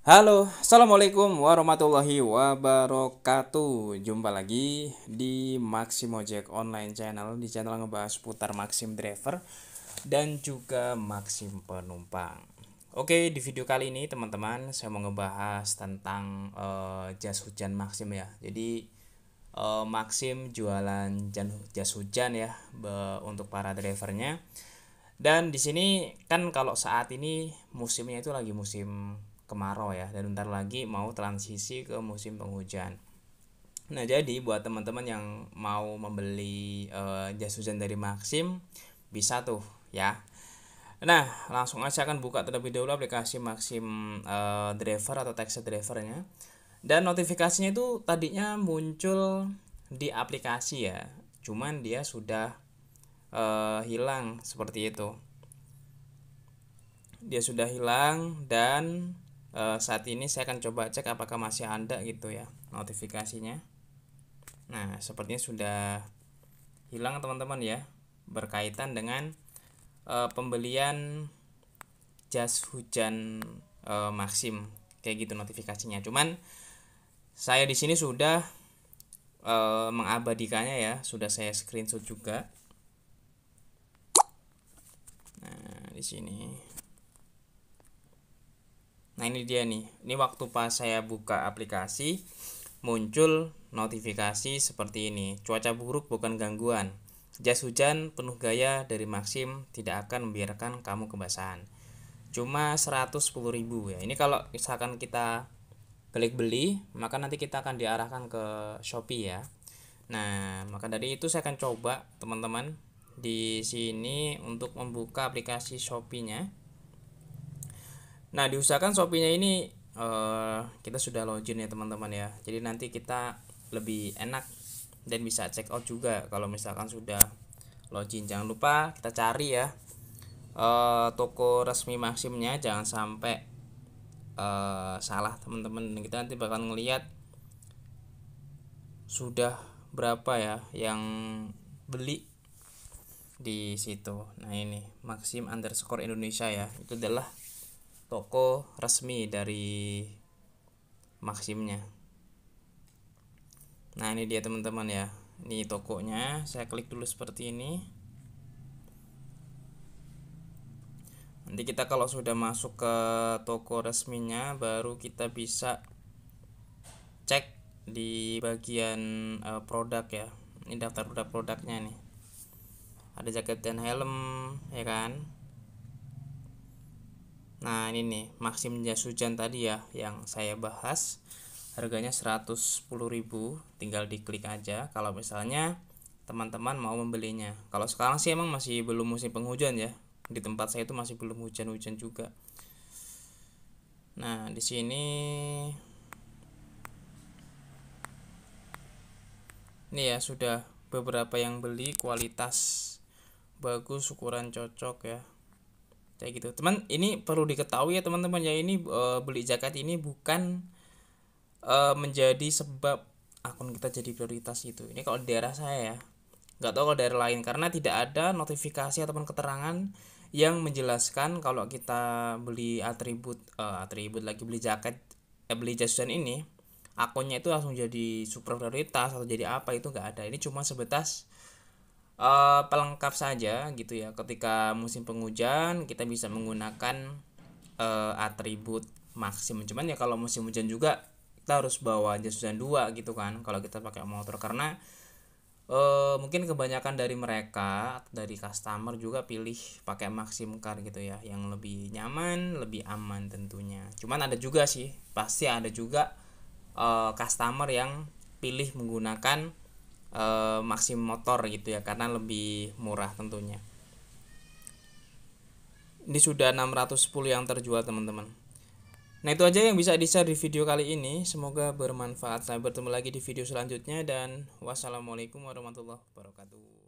Halo, assalamualaikum warahmatullahi wabarakatuh. Jumpa lagi di Maximo Jack Online Channel di channel yang ngebahas putar Maxim Driver dan juga Maxim Penumpang. Oke, di video kali ini teman-teman saya mau ngebahas tentang uh, jas hujan Maxim ya. Jadi uh, Maxim jualan jas hujan ya be, untuk para drivernya. Dan di sini kan kalau saat ini musimnya itu lagi musim kemarau ya dan ntar lagi mau transisi ke musim penghujan. Nah, jadi buat teman-teman yang mau membeli uh, jas hujan dari Maxim bisa tuh ya. Nah, langsung aja akan buka terlebih dahulu aplikasi Maxim uh, Driver atau Taxi Drivernya. Dan notifikasinya itu tadinya muncul di aplikasi ya. Cuman dia sudah uh, hilang seperti itu. Dia sudah hilang dan Eh, saat ini saya akan coba cek apakah masih ada gitu ya notifikasinya nah sepertinya sudah hilang teman-teman ya berkaitan dengan uh, pembelian jas hujan uh, Maxim kayak gitu notifikasinya cuman saya di sini sudah e, mengabadikannya ya sudah saya screenshot juga nah di sini Nah ini dia nih, ini waktu pas saya buka aplikasi muncul notifikasi seperti ini. Cuaca buruk bukan gangguan. Jas hujan penuh gaya dari Maxim tidak akan membiarkan kamu kebasahan. Cuma ribu ya. Ini kalau misalkan kita klik beli, maka nanti kita akan diarahkan ke Shopee ya. Nah, maka dari itu saya akan coba teman-teman di sini untuk membuka aplikasi Shopee-nya Nah, diusahakan Shopee-nya ini uh, kita sudah login ya teman-teman ya. Jadi nanti kita lebih enak dan bisa check out juga kalau misalkan sudah login. Jangan lupa kita cari ya uh, toko resmi maksimnya jangan sampai uh, salah teman-teman. Kita nanti bakal ngelihat sudah berapa ya yang beli di situ. Nah, ini Maxim underscore Indonesia ya. Itu adalah toko resmi dari Maximnya. Nah, ini dia teman-teman ya. Ini tokonya, saya klik dulu seperti ini. Nanti kita kalau sudah masuk ke toko resminya baru kita bisa cek di bagian uh, produk ya. Ini daftar produk-produknya nih. Ada jaket dan helm, ya kan? Nah, ini nih Maxim jas hujan tadi ya yang saya bahas. Harganya 110.000, tinggal diklik aja kalau misalnya teman-teman mau membelinya. Kalau sekarang sih emang masih belum musim penghujan ya. Di tempat saya itu masih belum hujan-hujan juga. Nah, di sini ini ya sudah beberapa yang beli kualitas bagus ukuran cocok ya kayak gitu teman ini perlu diketahui ya teman-teman ya ini e, beli zakat ini bukan e, menjadi sebab akun kita jadi prioritas gitu ini kalau di daerah saya ya nggak tahu kalau daerah lain karena tidak ada notifikasi ataupun keterangan yang menjelaskan kalau kita beli atribut e, atribut lagi beli jaket eh, beli jasusan ini akunnya itu langsung jadi super prioritas atau jadi apa itu nggak ada ini cuma sebatas Eh, pelengkap saja gitu ya. Ketika musim penghujan kita bisa menggunakan uh, atribut maksimum. Cuman ya kalau musim hujan juga kita harus bawa jas hujan dua gitu kan kalau kita pakai motor karena e, mungkin kebanyakan dari mereka dari customer juga pilih pakai maksimum Car gitu ya yang lebih nyaman lebih aman tentunya cuman ada juga sih pasti ada juga uh, customer yang pilih menggunakan e, Maxim motor gitu ya karena lebih murah tentunya ini sudah 610 yang terjual teman-teman Nah itu aja yang bisa di-share di video kali ini Semoga bermanfaat Sampai bertemu lagi di video selanjutnya Dan wassalamualaikum warahmatullahi wabarakatuh